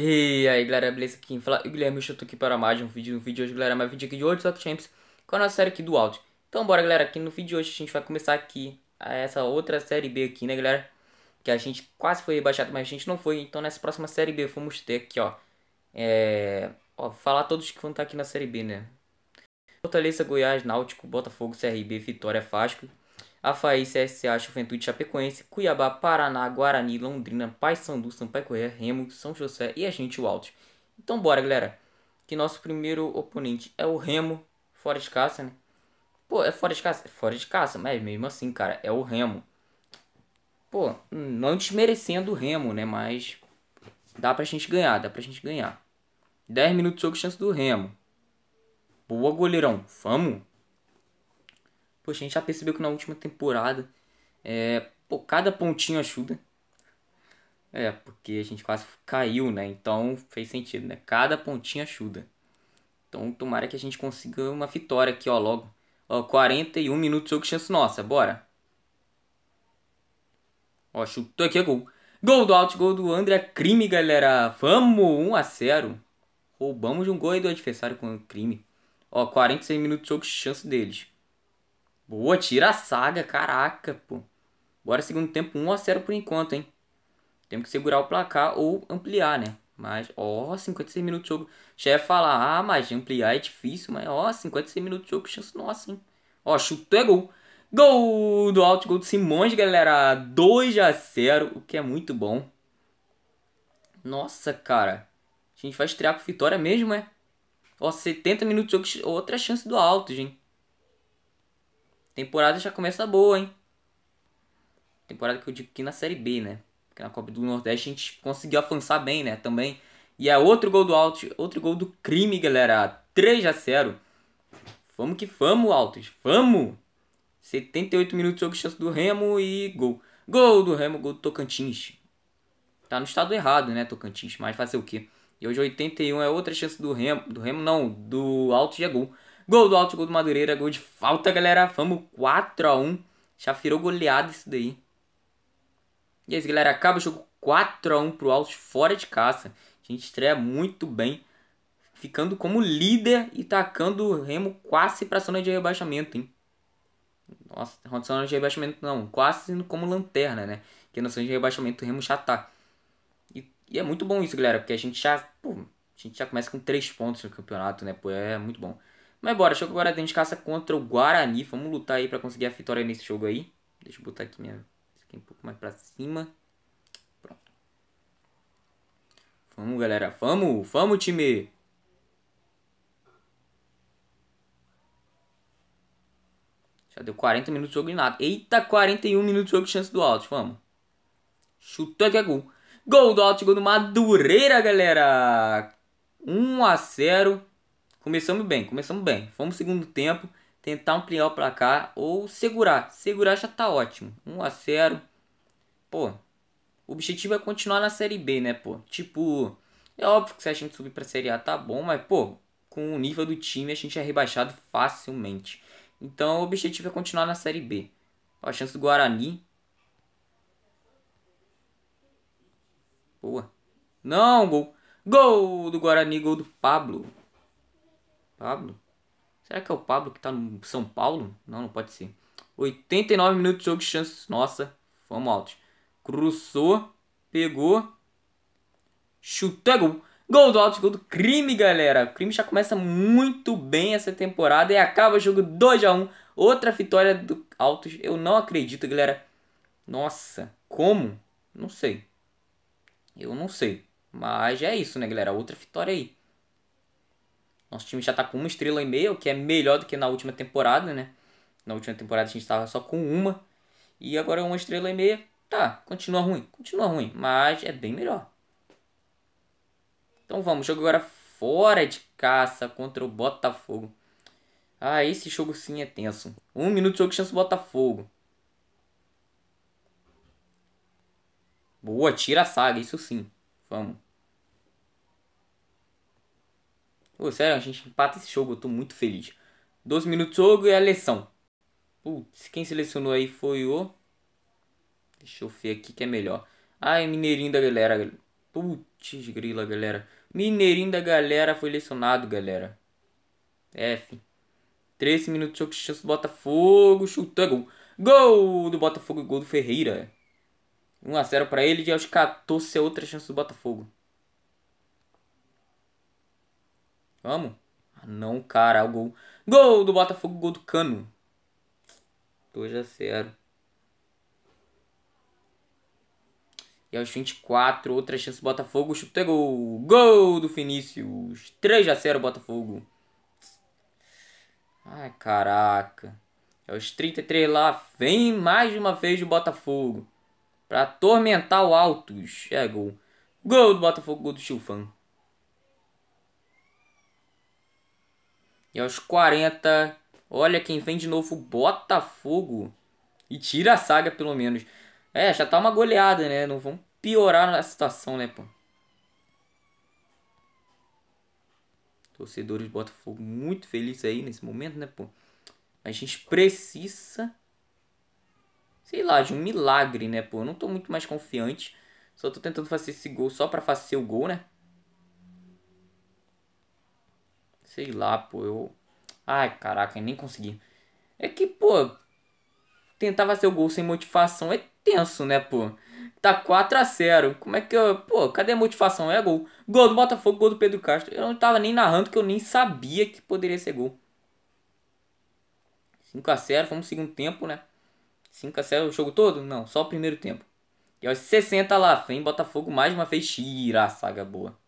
E aí galera, beleza? Aqui fala é o Guilherme, eu tô aqui para mais um vídeo, um vídeo hoje galera, mais um vídeo aqui de World Soccer Champs com a nossa série aqui do áudio. Então bora galera, aqui no vídeo de hoje a gente vai começar aqui essa outra série B aqui né galera, que a gente quase foi rebaixado, mas a gente não foi, então nessa próxima série B vamos ter aqui ó, é... ó falar todos que vão estar aqui na série B né. Fortaleza, Goiás, Náutico, Botafogo, CRB, Vitória, Fasco, Afaí, CSA, Juventude Chapecoense, Cuiabá, Paraná, Guarani, Londrina, Paysandu, Sampaio Correia, Remo, São José e a gente o Altos. Então bora, galera. Que nosso primeiro oponente é o Remo, fora de caça, né? Pô, é fora de caça? É fora de caça, mas mesmo assim, cara, é o Remo. Pô, não desmerecendo o Remo, né? Mas dá pra gente ganhar, dá pra gente ganhar. 10 minutos de jogo, chance do Remo. Boa, goleirão. Vamos. Poxa, a gente já percebeu que na última temporada, é, pô, cada pontinho ajuda. É, porque a gente quase caiu, né? Então fez sentido, né? Cada pontinho ajuda. Então tomara que a gente consiga uma vitória aqui, ó, logo. Ó, 41 minutos, jogo chance nossa, bora. Ó, chutou aqui, é gol. Gol do Alt gol do André Crime, galera. Vamos, 1 a 0 Roubamos um gol aí do adversário com crime. Ó, 46 minutos de chance deles. Boa, tira a saga, caraca, pô. Bora segundo tempo 1 a 0 por enquanto, hein? Temos que segurar o placar ou ampliar, né? Mas, ó, 56 minutos de jogo. Chefe fala, ah, mas ampliar é difícil, mas ó, 56 minutos de jogo, chance nossa, hein? Ó, chuto é gol. Gol do alto, gol do Simões, galera. 2 a 0, o que é muito bom. Nossa, cara. A gente vai estrear com vitória mesmo, é? Ó, 70 minutos de jogo, outra chance do alto, gente. Temporada já começa boa, hein? Temporada que eu digo que na Série B, né? Porque na Copa do Nordeste a gente conseguiu avançar bem, né? Também. E é outro gol do Altos, outro gol do crime, galera. 3 a 0. Vamos que vamos, Altos. Vamos! 78 minutos de chance do Remo e gol. Gol do Remo, gol do Tocantins. Tá no estado errado, né, Tocantins? Mas fazer o quê? E hoje 81 é outra chance do Remo. Do Remo não, do Altos é gol. Gol do alto, gol do Madureira, gol de falta, galera. Vamos 4x1. Já virou goleada isso daí. E é isso, galera. Acaba o jogo 4x1 pro Alto fora de caça. A gente estreia muito bem. Ficando como líder e tacando o Remo quase pra zona de rebaixamento, hein? Nossa, zona de rebaixamento não. Quase como lanterna, né? Porque na zona de rebaixamento o Remo já tá. E, e, é muito bom isso, galera. Porque a gente já... Pô, a gente já começa com 3 pontos no campeonato, né? Pô, é muito bom. Mas bora, chegou agora dentro de caça contra o Guarani. Vamos lutar aí para conseguir a vitória nesse jogo aí. Deixa eu botar aqui minha. Aqui um pouco mais pra cima. Pronto. Vamos, galera. Vamos, vamos, time. Já deu 40 minutos de jogo de nada. Eita, 41 minutos de jogo de chance do alto. Vamos. Chuta que é gol. Gol do alto, gol do Madureira, galera. 1 a 0 Começamos bem, começamos bem. Fomos segundo tempo, tentar ampliar o placar ou segurar. Segurar já tá ótimo. 1 a 0. Pô, o objetivo é continuar na Série B, né, pô? Tipo, é óbvio que se a gente subir pra Série A tá bom, mas, pô, com o nível do time a gente é rebaixado facilmente. Então o objetivo é continuar na Série B. Ó, a chance do Guarani. Boa. Não, gol. Gol do Guarani, gol do Pablo. Pablo? Será que é o Pablo que tá no São Paulo? Não, não pode ser. 89 minutos de jogo de chances. Nossa, vamos altos. Cruzou, pegou, chutou, é gol. Gol do alto, gol do crime, galera. O crime já começa muito bem essa temporada e acaba o jogo 2x1. Outra vitória do Altos. Eu não acredito, galera. Nossa, como? Não sei. Eu não sei. Mas é isso, né, galera? Outra vitória aí. Nosso time já está com uma estrela e meia, o que é melhor do que na última temporada, né? Na última temporada a gente estava só com uma. E agora é uma estrela e meia. Tá, continua ruim, continua ruim, mas é bem melhor. Então vamos, jogo agora fora de caça contra o Botafogo. Ah, esse jogo sim é tenso. Um minuto de jogo, chance do Botafogo. Boa, tira a saga, isso sim. Vamos. Pô, sério, a gente empata esse jogo, eu tô muito feliz. 12 minutos de jogo e a lesão. Putz, quem selecionou aí foi o. Deixa eu ver aqui que é melhor. ai Mineirinho da galera. Putz, grila, galera. Mineirinho da galera foi selecionado galera. F. 13 minutos de jogo, chance do Botafogo. Chutou, gol. Gol do Botafogo, gol do Ferreira. 1x0 para ele e aos 14 é outra chance do Botafogo. Vamos? Ah, não, cara. O gol. Gol do Botafogo, gol do Cano. 2 a 0. E aos 24, outra chance do Botafogo. Chute gol. Gol do Vinícius. 3 a 0 Botafogo. Ai, caraca. É aos 33 lá, vem mais uma vez o Botafogo. Pra atormentar o Altos. É gol. Gol do Botafogo, gol do Chilfan. E aos 40, olha quem vem de novo, Botafogo. E tira a saga, pelo menos. É, já tá uma goleada, né? Não vão piorar a situação, né, pô? Torcedores do Botafogo muito felizes aí nesse momento, né, pô? A gente precisa, sei lá, de um milagre, né, pô? Eu não tô muito mais confiante. Só tô tentando fazer esse gol só pra fazer o gol, né? Sei lá, pô, eu. Ai, caraca, nem consegui. É que, pô, tentava ser o gol sem motivação é tenso, né, pô? Tá 4 a 0 Como é que eu. Pô, cadê a motivação? É gol. Gol do Botafogo, gol do Pedro Castro. Eu não tava nem narrando que eu nem sabia que poderia ser gol. 5 a 0 fomos no segundo tempo, né? 5 a 0 o jogo todo? Não, só o primeiro tempo. E aos 60 lá, vem Botafogo mais uma vez. Tira a saga boa.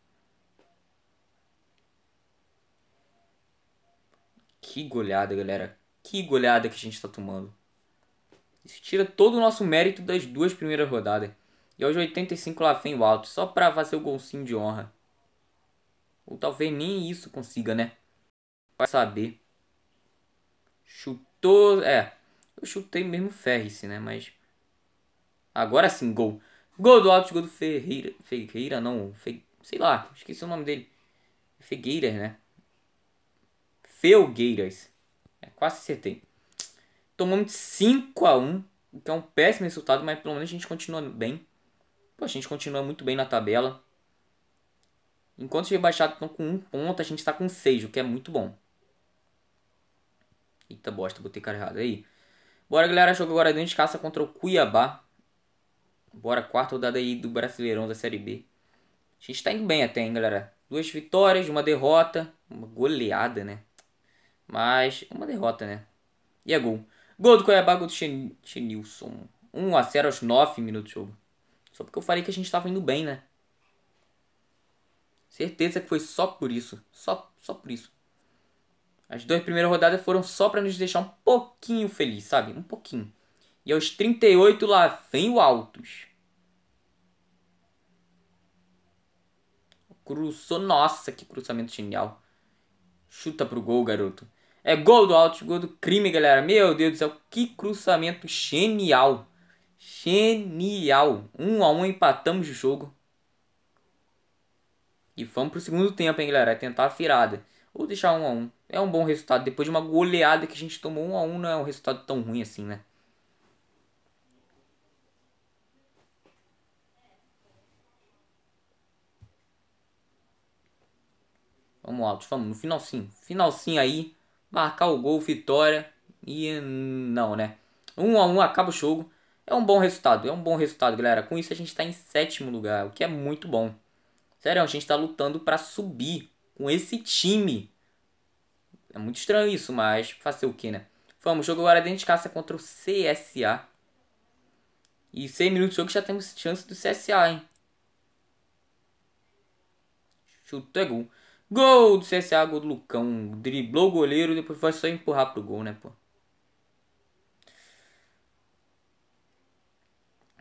Que goleada, galera. Que goleada que a gente está tomando. Isso tira todo o nosso mérito das duas primeiras rodadas. E aos 85 lá vem o alto, só para fazer o golzinho de honra. Ou talvez nem isso consiga, né? Vai saber. Chutou. É. Eu chutei mesmo Ferris, né? Mas. Agora sim, gol. Gol do alto, gol do Ferreira. Ferreira, não. Fe... Sei lá, esqueci o nome dele. Fegueiras, né? Felgueiras. É, quase acertei. Tomamos 5 a 1 o que é um péssimo resultado, mas pelo menos a gente continua bem. Pô, a gente continua muito bem na tabela. Enquanto os rebaixados estão com um ponto, a gente está com seis, o que é muito bom. Eita bosta, botei cara errado aí. Bora, galera, jogo agora dentro de caça contra o Cuiabá. Bora, quarta rodada aí do Brasileirão da Série B. A gente tá indo bem até, hein, galera. Duas vitórias, uma derrota, uma goleada, né? Mas uma derrota, né? E é gol. Gol do Cuiabá, gol do Chen Chenilson. 1 a 0 aos 9 minutos de jogo. Só porque eu falei que a gente estava indo bem, né? Certeza que foi só por isso. Só, só por isso. As duas primeiras rodadas foram só para nos deixar um pouquinho feliz, sabe? Um pouquinho. E aos 38 lá vem o Altos. Cruzou. Nossa, que cruzamento genial. Chuta pro gol, garoto. É gol do Alt, gol do crime, galera. Meu Deus do céu, que cruzamento genial. Genial. Um a um empatamos o jogo. E vamos pro segundo tempo, hein, galera. É tentar a virada. Ou deixar um a um. É um bom resultado. Depois de uma goleada que a gente tomou um a um, não é um resultado tão ruim assim, né? Vamos, Alt, vamos. No finalzinho. Finalzinho aí marcar o gol, vitória. E não, né? 1 um a 1 um, acaba o jogo. É um bom resultado, é um bom resultado, galera. Com isso a gente está em sétimo lugar, o que é muito bom. Sério, a gente está lutando para subir com esse time. É muito estranho isso, mas fazer o que, né? Vamos, jogo agora dentro de casa contra o CSA. E 100 minutos de jogo já temos chance do CSA, hein? chuta é gol. Gol do CSA, gol do Lucão. Driblou o goleiro, depois foi só empurrar pro gol, né, pô?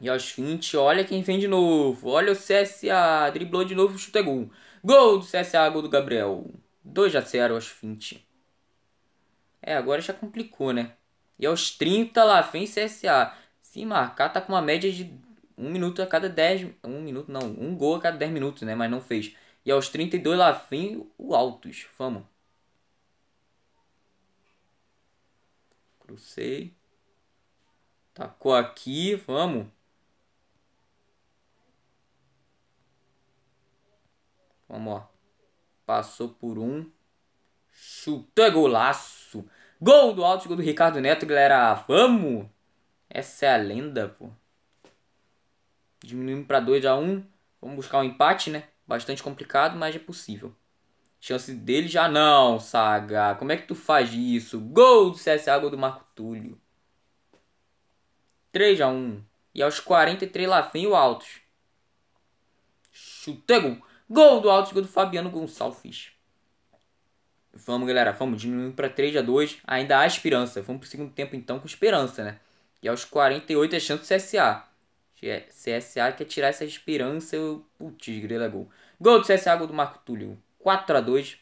E aos 20, olha quem vem de novo. Olha o CSA, driblou de novo, chuta é gol. Gol do CSA, gol do Gabriel. 2 a 0 aos 20. É, agora já complicou, né? E aos 30 lá vem CSA. Se marcar, tá com uma média de 1 minuto a cada 10. 1 minuto não, 1 gol a cada 10 minutos, né? Mas não fez. E aos 32 lá vem o Altos. Vamos. Cruzei. Tacou aqui. Vamos. Vamos, ó. Passou por um. Chutou. É golaço. Gol do Altos. Gol do Ricardo Neto, galera. Vamos. Essa é a lenda, pô. Diminuímos para 2 a 1 um. Vamos buscar um empate, né? Bastante complicado, mas é possível. Chance dele já não, Saga. Como é que tu faz isso? Gol do CSA, gol do Marco Túlio. 3 a 1 E aos 43 lá vem o Altos. Chutego. Gol do Altos, gol do Fabiano Gonçalves. Vamos, galera. Vamos diminuindo para 3 a 2 Ainda há esperança. Vamos pro segundo tempo, então, com esperança, né? E aos 48 é chance do CSA. É CSA quer é tirar essa esperança. Eu, putz, grila é gol. Gol do CSA, gol do Marco Túlio. 4 a 2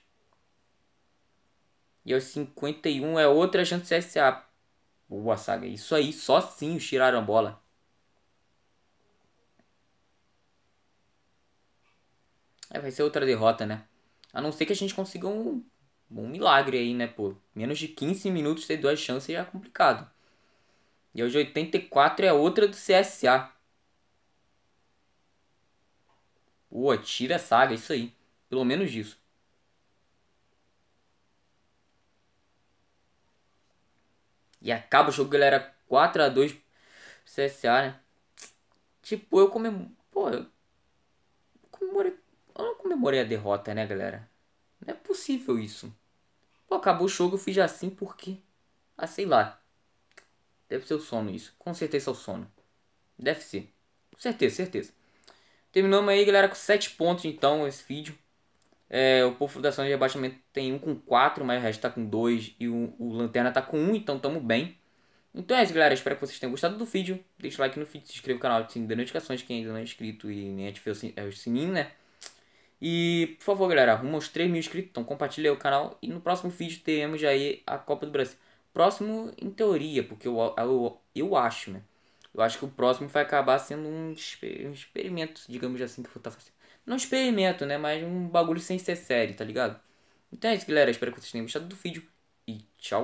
E aos 51 é outra chance do CSA. Boa saga. Isso aí, só sim os tiraram a bola. É, vai ser outra derrota, né? A não ser que a gente consiga um, um milagre aí, né, pô? Menos de 15 minutos ter duas chances já é complicado. E aos 84 é outra do CSA. Pô, tira a saga, é isso aí. Pelo menos isso. E acaba o jogo, galera, 4x2 CSA, né? Tipo, eu comemorei... Pô, eu comemorei... Eu não comemorei a derrota, né, galera? Não é possível isso. Pô, acabou o jogo, eu fiz assim porque... Ah, sei lá. Deve ser o sono isso. Com certeza é o sono. Deve ser. Certeza, certeza. Terminamos aí, galera, com 7 pontos, então, esse vídeo. É, o povo da zona de rebaixamento tem um com 4, mas o resto tá com 2 e o, o Lanterna tá com 1, um, então tamo bem. Então é isso, galera. Espero que vocês tenham gostado do vídeo. Deixa o like no vídeo, se inscreva no canal, ative as notificações quem ainda não é inscrito e nem ativou o é sininho, né? E, por favor, galera, arruma os 3 mil inscritos, então compartilha o canal. E no próximo vídeo teremos aí a Copa do Brasil. Próximo, em teoria, porque eu, eu, eu acho, né? Eu acho que o próximo vai acabar sendo um, um experimento, digamos assim, que eu vou estar tá fazendo. Não um experimento, né? Mas um bagulho sem ser sério, tá ligado? Então é isso, galera. Espero que vocês tenham gostado do vídeo. E tchau.